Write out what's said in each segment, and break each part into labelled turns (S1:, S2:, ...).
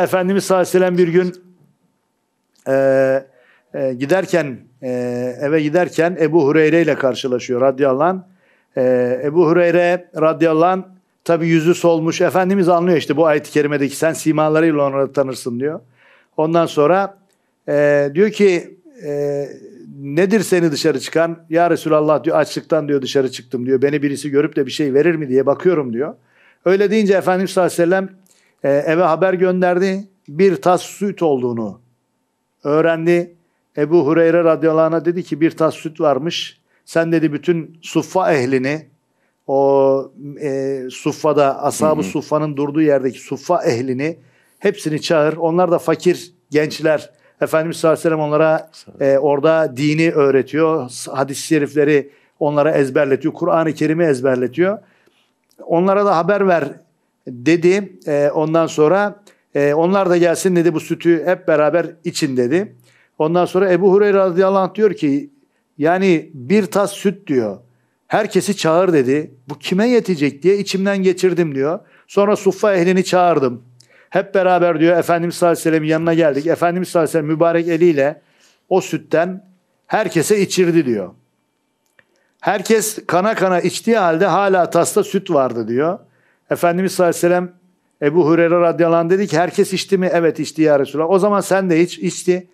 S1: Efendimiz sallallahu aleyhi ve sellem bir gün e, e, giderken e, eve giderken Ebu Hureyre ile karşılaşıyor radıyallahu anh. E, Ebu Hureyre radıyallahu anh tabi yüzü solmuş. Efendimiz anlıyor işte bu ayet-i kerimedeki sen simalarıyla onları tanırsın diyor. Ondan sonra e, diyor ki e, nedir seni dışarı çıkan? Ya Resulallah diyor açlıktan diyor dışarı çıktım diyor. Beni birisi görüp de bir şey verir mi diye bakıyorum diyor. Öyle deyince Efendimiz sallallahu aleyhi ve sellem ee, eve haber gönderdi. Bir tas süt olduğunu öğrendi. Ebu Hureyre radıyallahu dedi ki bir tas süt varmış. Sen dedi bütün suffa ehlini o e, suffada ashab-ı suffanın durduğu yerdeki suffa ehlini hepsini çağır. Onlar da fakir gençler. Efendimiz sallallahu aleyhi ve sellem onlara e, orada dini öğretiyor. Hadis-i şerifleri onlara ezberletiyor. Kur'an-ı Kerim'i ezberletiyor. Onlara da haber ver dedi. E, ondan sonra e, onlar da gelsin dedi bu sütü hep beraber için dedi. Ondan sonra Ebu Hureyre radıyallahu anh diyor ki yani bir tas süt diyor. Herkesi çağır dedi. Bu kime yetecek diye içimden geçirdim diyor. Sonra suffa ehlini çağırdım. Hep beraber diyor Efendimiz sallallahu aleyhi ve sellem'in yanına geldik. Efendimiz sallallahu aleyhi ve sellem mübarek eliyle o sütten herkese içirdi diyor. Herkes kana kana içtiği halde hala tasta süt vardı diyor. Efendimiz sallallahu aleyhi ve sellem Ebu Hureyre radıyallahu dedi ki herkes içti mi? Evet içti ya Resulallah. O zaman sen de iç. içti.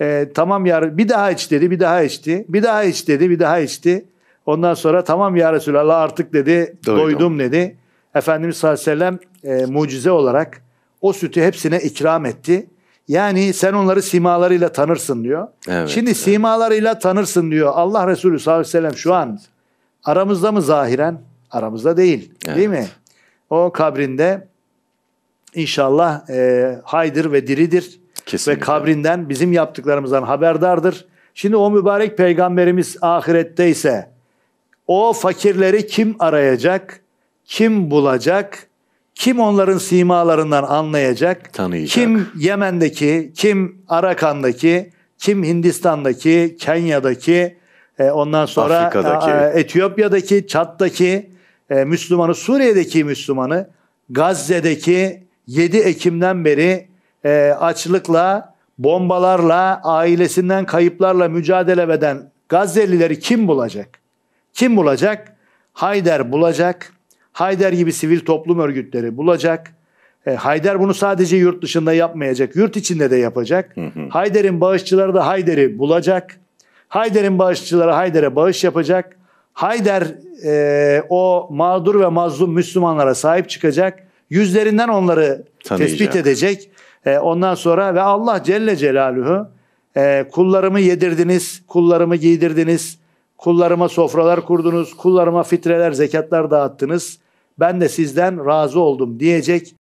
S1: E, tamam ya bir daha iç dedi bir daha içti. Bir daha iç dedi bir daha içti. Ondan sonra tamam ya Resulallah artık dedi doydum, doydum dedi. Efendimiz sallallahu aleyhi ve sellem e, mucize olarak o sütü hepsine ikram etti. Yani sen onları simalarıyla tanırsın diyor. Evet, Şimdi evet. simalarıyla tanırsın diyor. Allah Resulü sallallahu aleyhi ve sellem şu an aramızda mı zahiren? Aramızda değil. Evet. Değil mi? O kabrinde inşallah e, haydır ve diridir. Kesinlikle. Ve kabrinden bizim yaptıklarımızdan haberdardır. Şimdi o mübarek peygamberimiz ahirette ise o fakirleri kim arayacak? Kim bulacak? Kim onların simalarından anlayacak? Tanıyacak. Kim Yemen'deki, kim Arakan'daki, kim Hindistan'daki, Kenya'daki, e, ondan sonra Afrika'daki. E, Etiyopya'daki, Çat'taki, e, Müslümanı, Suriye'deki Müslümanı Gazze'deki 7 Ekim'den beri e, açlıkla, bombalarla, ailesinden kayıplarla mücadele eden Gazze'lileri kim bulacak? Kim bulacak? Hayder bulacak. Hayder gibi sivil toplum örgütleri bulacak. E, Hayder bunu sadece yurt dışında yapmayacak, yurt içinde de yapacak. Hı hı. Hayder'in bağışçıları da Hayder'i bulacak. Hayder'in bağışçıları Hayder'e bağış yapacak. Hayder e, o mağdur ve mazlum Müslümanlara sahip çıkacak. Yüzlerinden onları Tanıyacak. tespit edecek. E, ondan sonra ve Allah Celle Celaluhu e, kullarımı yedirdiniz, kullarımı giydirdiniz, kullarıma sofralar kurdunuz, kullarıma fitreler, zekatlar dağıttınız. Ben de sizden razı oldum diyecek